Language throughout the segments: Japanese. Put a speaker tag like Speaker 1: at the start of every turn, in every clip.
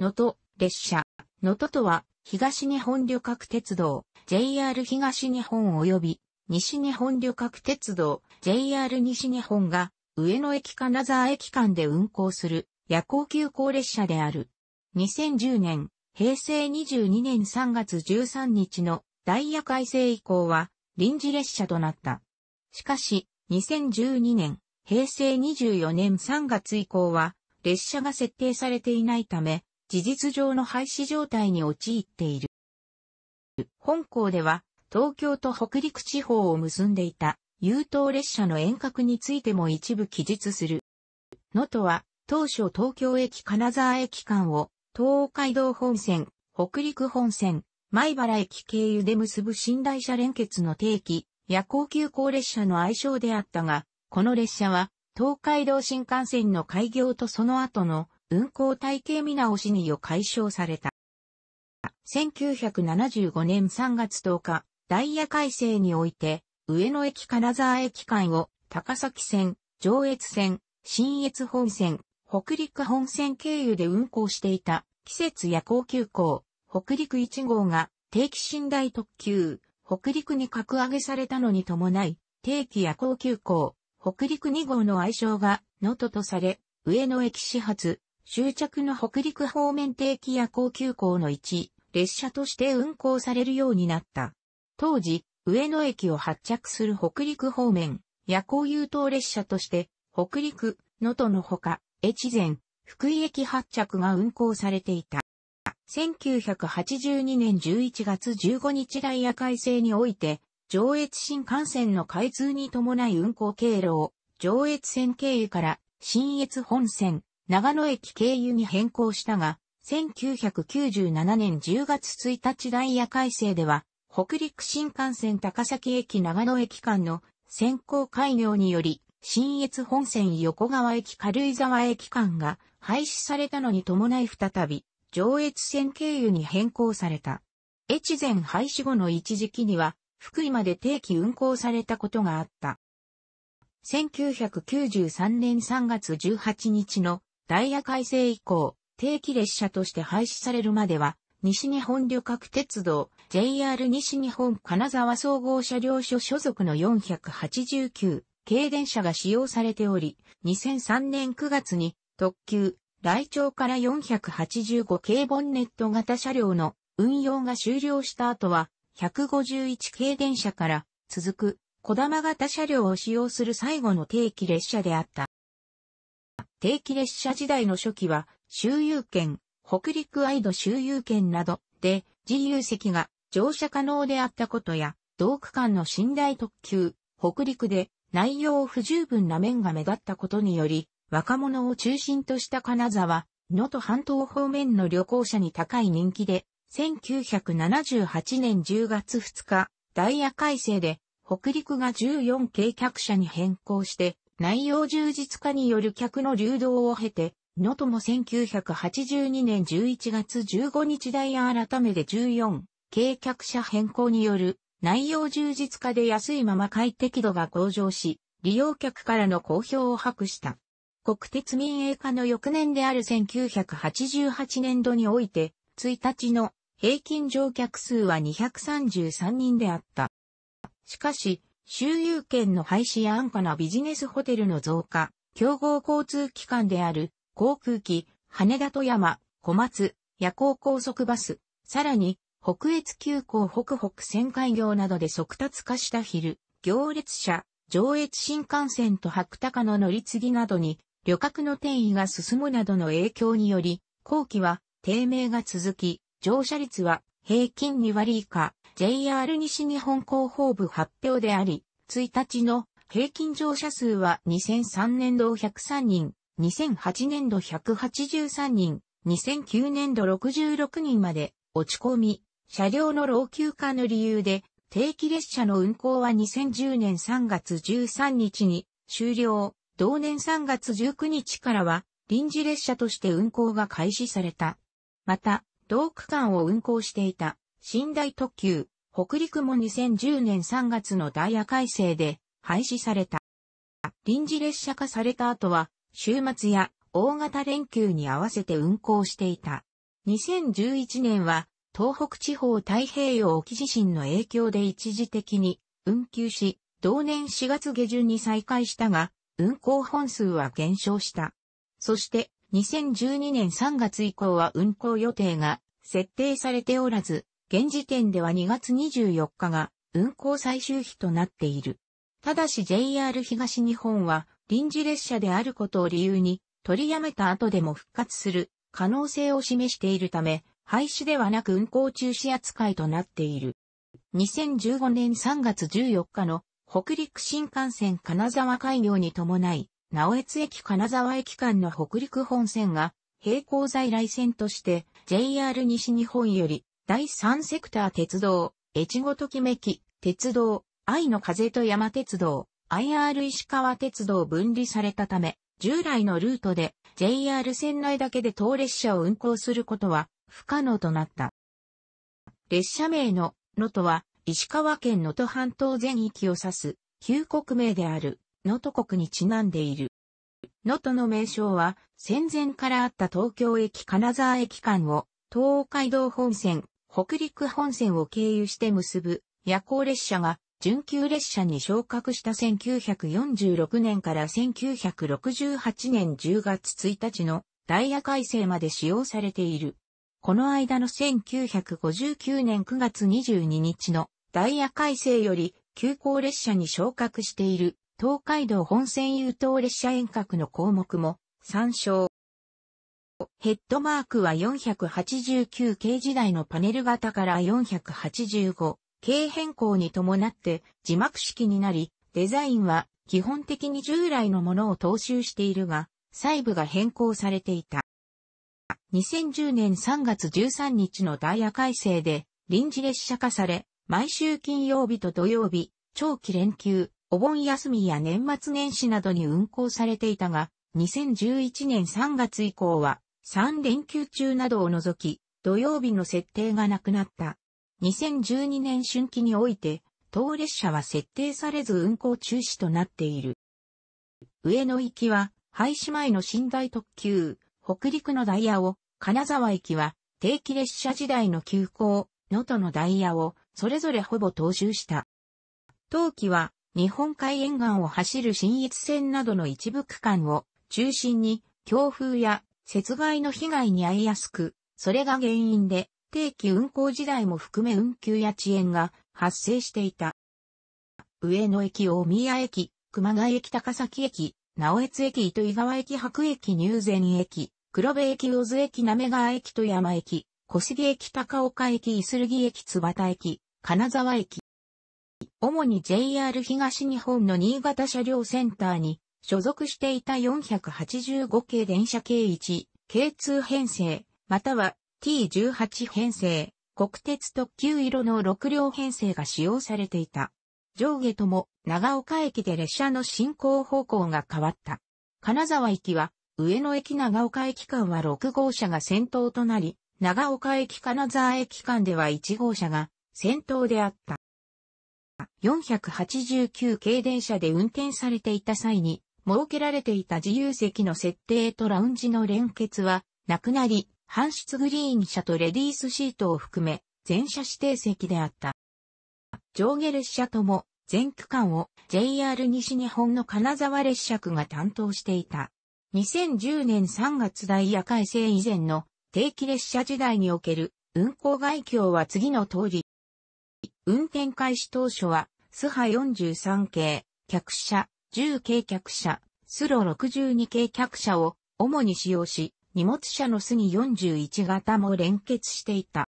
Speaker 1: のと、列車。のととは、東日本旅客鉄道、JR 東日本及び、西日本旅客鉄道、JR 西日本が、上野駅金沢駅間で運行する、夜行急行列車である。2010年、平成22年3月13日のダイヤ改正以降は臨時列車となった。しかし、2012年、平成24年3月以降は列車が設定されていないため、事実上の廃止状態に陥っている。本校では、東京と北陸地方を結んでいた、優等列車の遠隔についても一部記述する。能登は、当初東京駅金沢駅間を、東海道本線、北陸本線、米原駅経由で結ぶ寝台車連結の定期、夜行急行列車の愛称であったが、この列車は、東海道新幹線の開業とその後の運行体系見直しによ解消された。1975年3月10日、ダイヤ改正において、上野駅金沢駅間を高崎線、上越線、新越本線、北陸本線経由で運行していた季節夜行急行、北陸1号が定期寝台特急、北陸に格上げされたのに伴い、定期夜行急行、北陸2号の愛称が、能登とされ、上野駅始発、終着の北陸方面定期夜行急行の一、列車として運行されるようになった。当時、上野駅を発着する北陸方面、夜行優等列車として、北陸、能登のほか、越前、福井駅発着が運行されていた。1982年11月15日ダイヤ改正において、上越新幹線の開通に伴い運行経路を、上越線経由から、新越本線、長野駅経由に変更したが、1997年10月1日ダイヤ改正では、北陸新幹線高崎駅長野駅間の先行開業により、新越本線横川駅軽井沢駅間が廃止されたのに伴い再び、上越線経由に変更された。越前廃止後の一時期には、福井まで定期運行されたことがあった。1993年3月18日のダイヤ改正以降、定期列車として廃止されるまでは、西日本旅客鉄道、JR 西日本金沢総合車両所所属の489系電車が使用されており、2003年9月に特急、来庁から485系ボンネット型車両の運用が終了した後は、151系電車から続く小玉型車両を使用する最後の定期列車であった。定期列車時代の初期は、周遊券、北陸アイド周遊券などで自由席が乗車可能であったことや、同区間の寝台特急、北陸で内容不十分な面が目立ったことにより、若者を中心とした金沢、能登半島方面の旅行者に高い人気で、1978年10月2日、ダイヤ改正で、北陸が14系客車に変更して、内容充実化による客の流動を経て、のとも1982年11月15日代改めて14、軽客車変更による内容充実化で安いまま快適度が向上し、利用客からの好評を博した。国鉄民営化の翌年である1988年度において、1日の平均乗客数は233人であった。しかし、周遊券の廃止や安価なビジネスホテルの増加、競合交通機関である航空機、羽田富山、小松、夜行高速バス、さらに北越急行北北線開業などで速達化した昼、行列車、上越新幹線と白鷹の乗り継ぎなどに旅客の転移が進むなどの影響により、後期は低迷が続き、乗車率は平均2割以下、JR 西日本広報部発表であり、1日の平均乗車数は2003年度103人、2008年度183人、2009年度66人まで落ち込み、車両の老朽化の理由で定期列車の運行は2010年3月13日に終了、同年3月19日からは臨時列車として運行が開始された。また、同区間を運行していた寝台特急、北陸も2010年3月のダイヤ改正で廃止された。臨時列車化された後は、週末や大型連休に合わせて運行していた。2011年は、東北地方太平洋沖地震の影響で一時的に運休し、同年4月下旬に再開したが、運行本数は減少した。そして、2012年3月以降は運行予定が設定されておらず、現時点では2月24日が運行最終日となっている。ただし JR 東日本は臨時列車であることを理由に取りやめた後でも復活する可能性を示しているため、廃止ではなく運行中止扱いとなっている。2015年3月14日の北陸新幹線金沢開業に伴い、直江津駅金沢駅間の北陸本線が並行在来線として JR 西日本より第3セクター鉄道、越後ときめき、鉄道、愛の風と山鉄道、IR 石川鉄道分離されたため、従来のルートで JR 線内だけで当列車を運行することは不可能となった。列車名の能登は石川県能登半島全域を指す旧国名である能登国にちなんでいる。能登の名称は戦前からあった東京駅金沢駅間を東海道本線北陸本線を経由して結ぶ夜行列車が準急列車に昇格した1946年から1968年10月1日のダイヤ改正まで使用されている。この間の1959年9月22日のダイヤ改正より急行列車に昇格している東海道本線優等列車遠隔の項目も参照。ヘッドマークは 489K 時代のパネル型から 485K 変更に伴って字幕式になり、デザインは基本的に従来のものを踏襲しているが、細部が変更されていた。2010年3月13日のダイヤ改正で臨時列車化され、毎週金曜日と土曜日、長期連休、お盆休みや年末年始などに運行されていたが、2011年3月以降は3連休中などを除き、土曜日の設定がなくなった。2012年春季において、当列車は設定されず運行中止となっている。上野行きは、廃止前の寝台特急、北陸のダイヤを、金沢駅は、定期列車時代の急行、能登のダイヤを、それぞれほぼ踏襲した。当期は、日本海沿岸を走る新越線などの一部区間を、中心に、強風や雪害の被害に遭いやすく、それが原因で、定期運行時代も含め運休や遅延が発生していた。上野駅、大宮駅、熊谷駅、高崎駅、直江津駅、糸井川駅、白駅、入善駅、黒部駅、大津駅、滑川駅、富山駅、小杉駅、高岡駅、伊鶴木駅、津端駅、金沢駅。主に JR 東日本の新潟車両センターに所属していた485系電車系1、系2編成、または T18 編成、国鉄特急色の6両編成が使用されていた。上下とも長岡駅で列車の進行方向が変わった。金沢駅は上野駅長岡駅間は6号車が先頭となり、長岡駅金沢駅間では1号車が先頭であった。489系電車で運転されていた際に設けられていた自由席の設定とラウンジの連結はなくなり、搬出グリーン車とレディースシートを含め、全車指定席であった。上下列車とも全区間を JR 西日本の金沢列車区が担当していた。2010年3月ダイヤ改正以前の定期列車時代における運行概況は次の通り。運転開始当初は、スハ43系、客車、10軽客車、スロ62軽客車を主に使用し、荷物車のスギ41型も連結していた。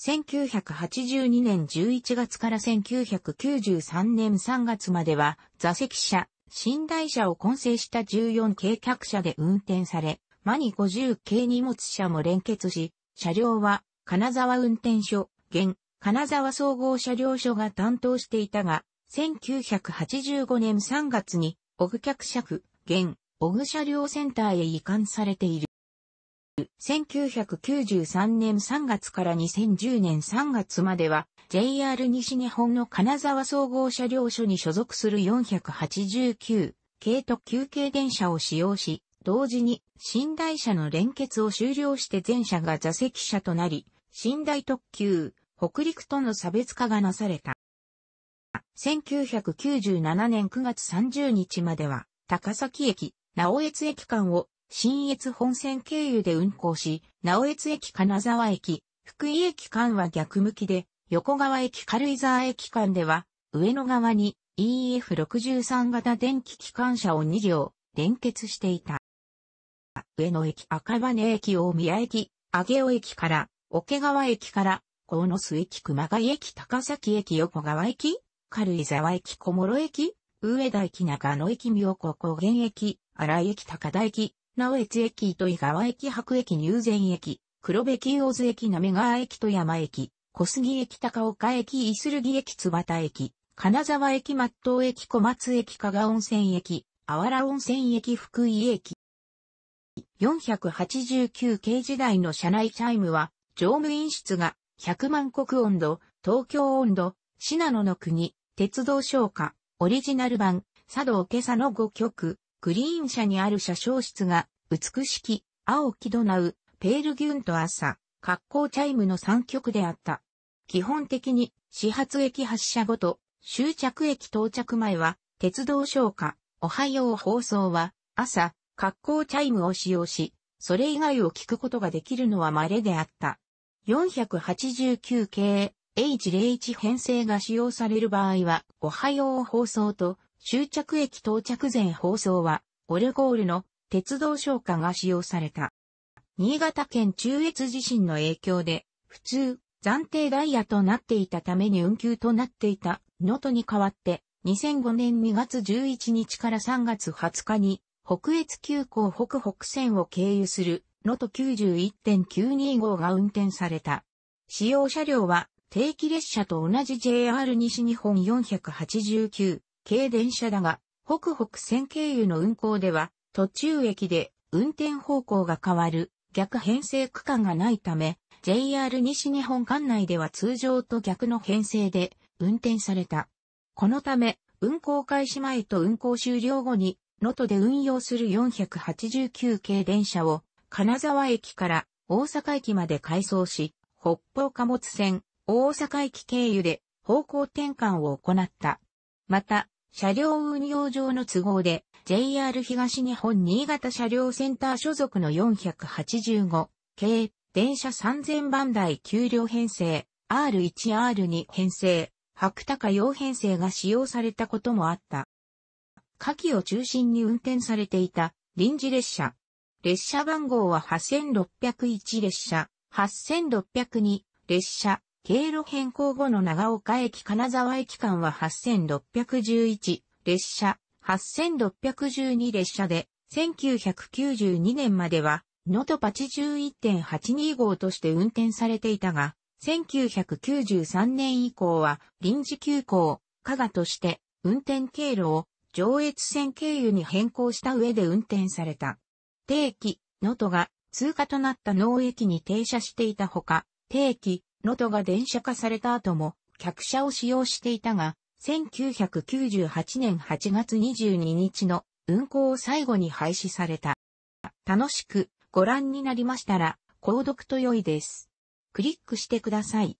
Speaker 1: 1982年11月から1993年3月までは座席車、寝台車を混成した14軽客車で運転され、マニ50系荷物車も連結し、車両は金沢運転所、現、金沢総合車両所が担当していたが、1985年3月に、オグ客尺、現、オグ車両センターへ移管されている。1993年3月から2010年3月までは JR 西日本の金沢総合車両所に所属する489系と急系電車を使用し、同時に寝台車の連結を終了して全車が座席車となり、寝台特急、北陸との差別化がなされた。1997年9月30日までは、高崎駅、直越駅間を、新越本線経由で運行し、直越駅金沢駅、福井駅間は逆向きで、横川駅軽井沢駅間では、上野側に EF63 型電気機関車を2両、連結していた。上野駅、赤羽駅、大宮駅、上尾駅から、桶川駅から、鴻巣駅、熊谷駅、高崎駅、横川駅、軽井沢駅小諸駅、上田駅中野駅妙高高原駅、荒井駅高田駅、直越駅糸井川駅白駅入善駅、黒部清大津駅滑川駅富山駅、小杉駅高岡駅伊鶴木駅津端駅、金沢駅松東駅小松駅加賀温泉駅、あわら温泉駅福井駅。489系時代の車内チャイムは、乗務員室が100万国温度、東京温度、シナノの国、鉄道昇華、オリジナル版、佐藤今朝の5曲、グリーン車にある車掌室が、美しき、青木ドナウ、ペールギュンと朝、格好チャイムの3曲であった。基本的に、始発駅発車ごと、終着駅到着前は、鉄道昇華、おはよう放送は、朝、格好チャイムを使用し、それ以外を聞くことができるのは稀であった。489系 H01 編成が使用される場合は、おはよう放送と、終着駅到着前放送は、オルゴールの鉄道消火が使用された。新潟県中越地震の影響で、普通、暫定ダイヤとなっていたために運休となっていた、のとに代わって、2005年2月11日から3月20日に、北越急行北北線を経由する、のと91.925が運転された。使用車両は、定期列車と同じ JR 西日本489系電車だが、北北線経由の運行では、途中駅で運転方向が変わる逆編成区間がないため、JR 西日本管内では通常と逆の編成で運転された。このため、運行開始前と運行終了後に、能登で運用する489系電車を、金沢駅から大阪駅まで改装し、北方貨物線、大阪駅経由で方向転換を行った。また、車両運用上の都合で JR 東日本新潟車両センター所属の485系電車3000番台9両編成 R1R2 編成白高用編成が使用されたこともあった。下記を中心に運転されていた臨時列車。列車番号は8601列車、8602列車、経路変更後の長岡駅金沢駅間は8611列車、8612列車で、1992年までは、能登81.82号として運転されていたが、1993年以降は臨時休校、加賀として運転経路を上越線経由に変更した上で運転された。定期、能登が通過となった農駅に停車していたほか、定期、能登が電車化された後も、客車を使用していたが、1998年8月22日の運行を最後に廃止された。楽しくご覧になりましたら、購読と良いです。クリックしてください。